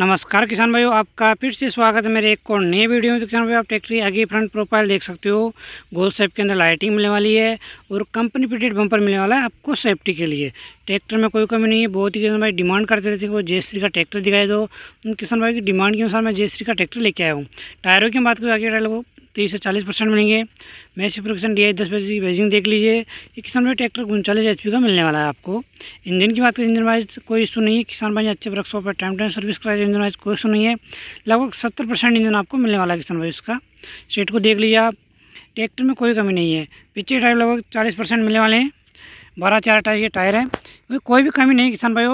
नमस्कार किसान भाइयों आपका फिर से स्वागत है मेरे एक और नए वीडियो में तो किसान भाई आप ट्रैक्टर की आगे फ्रंट प्रोफाइल देख सकते हो गोल सेप के अंदर लाइटिंग मिलने वाली है और कंपनी फिटेड बम्पर मिलने वाला है आपको सेफ्टी के लिए ट्रैक्टर में कोई कमी नहीं है बहुत ही किसान भाई डिमांड करते रहते वो जे का ट्रैक्टर दिखाई दो उन तो किसान भाई की डिमांड के अनुसार मैं जे का ट्रैक्टर लेके आया हूँ टायरों की बात करूँ आगे टायर तेईस से चालीस परसेंट मिलेंगे मैसी प्रोडक्शन डी आई दस बजे की बेजिंग देख लीजिए ये किसान भाई ट्रैक्टर उनचालीस एच का मिलने वाला है आपको इंजन की बात करें इंजन वाइज कोई इशू नहीं है किसान भाई अच्छे वर्कशॉप पर टाइम टाइम सर्विस कराए इंजन वाइज कोई इशू नहीं है लगभग सत्तर परसेंट इंजन आपको मिलने वाला है किसान भाई उसका सेट को देख लीजिए आप ट्रैक्टर में कोई कमी नहीं है पीछे टायर लगभग चालीस परसेंट मिलने वाले हैं बारह चार टायर के टायर हैं कोई भी कमी नहीं किसान भाई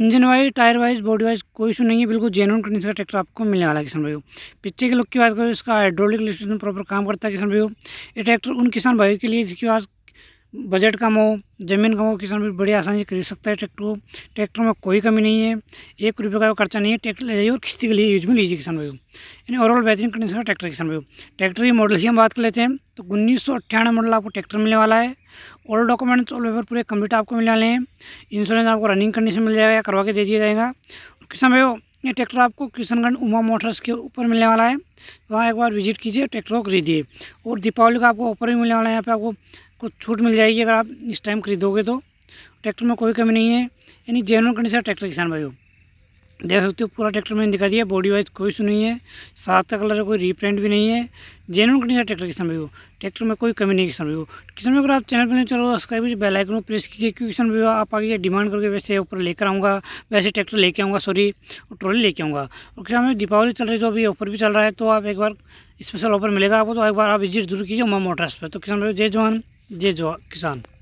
engine wise tyre wise body wise कोई इशू नहीं है बिल्कुल जेनुअन कंडीशन का ट्रैक्टर आपको मिलने वाला है किसान भाइयों पीछे के लुक की बात करें इसका हाइड्रोलिक लिस्ट प्रॉपर काम करता है किसान भाइयों ये ट्रैक्टर उन किसान भाइयों के लिए जिसके पास बजट कम हो ज़मीन कम हो किसान भी बड़ी आसानी से खरीद सकता है ट्रैक्टर को ट्रैक्टर में कोई कमी नहीं है एक रुपये का खर्चा नहीं है ट्रैक्टर ले जाइए और खिस्ती के लिए यूज में लीजिए किसान भाई यानी ओवरऑल बेहतरीन कंडीशन का ट्रैक्टर किसान भाई ट्रैक्टर की मॉडल की हम बात कर लेते हैं तो उन्नीस मॉडल आपको ट्रैक्टर मिलने वाला है ऑल डॉक्यूमेंट्स ऑल पेपर पूरे कंप्यूटर आपको मिलने वाले हैं इंश्योरेंस आपको रनिंग कंडीशन मिल जाएगा करवा के दे दिया जाएगा किसान भाई ये ट्रैक्टर आपको किशनगंज उमा मोटर्स के ऊपर मिलने वाला है वहाँ एक बार विजिट कीजिए ट्रैक्टर को खरीदिए और दीपावली का आपको ऑफर भी मिलने वाला है यहाँ पे आपको कुछ छूट मिल जाएगी अगर आप इस टाइम खरीदोगे तो ट्रैक्टर में कोई कमी नहीं है यानी जेनुअन कंडीशन ट्रैक्टर किसान भाई हो देख सकते हो पूरा ट्रैक्टर मैंने दिखा दिया बॉडी वाइज कोई सुनी है साथ का कलर कोई रीप्रिंट भी नहीं है जेनुअन कंडीशन ट्रैक्टर किसान भी हो ट्रैक्टर में कोई कमी नहीं किसान भी हो किसान भी अगर आप चैनल पर नहीं चलो सब्सक्राइब कीजिए बेल आइकन प्रेस कीजिए क्योंकि किसान भाई आप आगे डिमांड करके वैसे ऊपर लेकर आऊँगा वैसे ट्रैक्टर लेके आऊँगा सॉरी और ट्रॉली लेके आऊँगा और किसान भाई दीपावली चल रही है जो अभी ऑफर भी चल रहा है तो आप एक बार स्पेशल ऑफर मिलेगा आपको तो एक बार आप विजिट जरूर कीजिए उमा मोटर्स पर तो किसान भाई जय जवान जय जवा किसान